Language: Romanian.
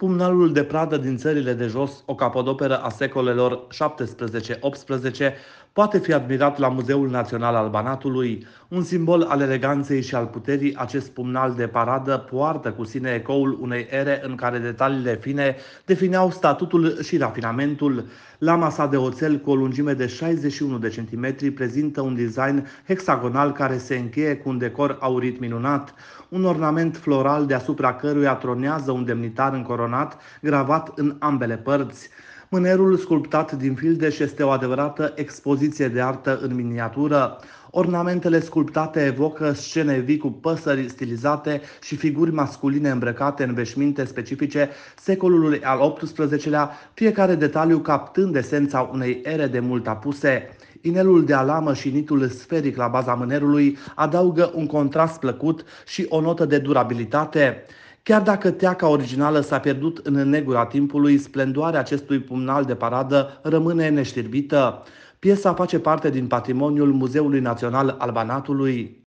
Pumnalul de pradă din țările de jos, o capodoperă a secolelor 17-18, poate fi admirat la Muzeul Național al Banatului. Un simbol al eleganței și al puterii, acest pumnal de paradă poartă cu sine ecoul unei ere în care detaliile fine defineau statutul și rafinamentul. Lama sa de oțel cu o lungime de 61 de centimetri prezintă un design hexagonal care se încheie cu un decor aurit minunat, un ornament floral deasupra căruia tronează un demnitar încoronat coronat, gravat în ambele părți. Mânerul sculptat din fildeș este o adevărată expoziție de artă în miniatură. Ornamentele sculptate evocă scene vii cu păsări stilizate și figuri masculine îmbrăcate în veșminte specifice secolului al XVIII-lea, fiecare detaliu captând esența unei ere de mult apuse. Inelul de alamă și nitul sferic la baza mânerului adaugă un contrast plăcut și o notă de durabilitate. Chiar dacă teaca originală s-a pierdut în negura timpului, splendoarea acestui pumnal de paradă rămâne neștirbită. Piesa face parte din patrimoniul Muzeului Național al Banatului.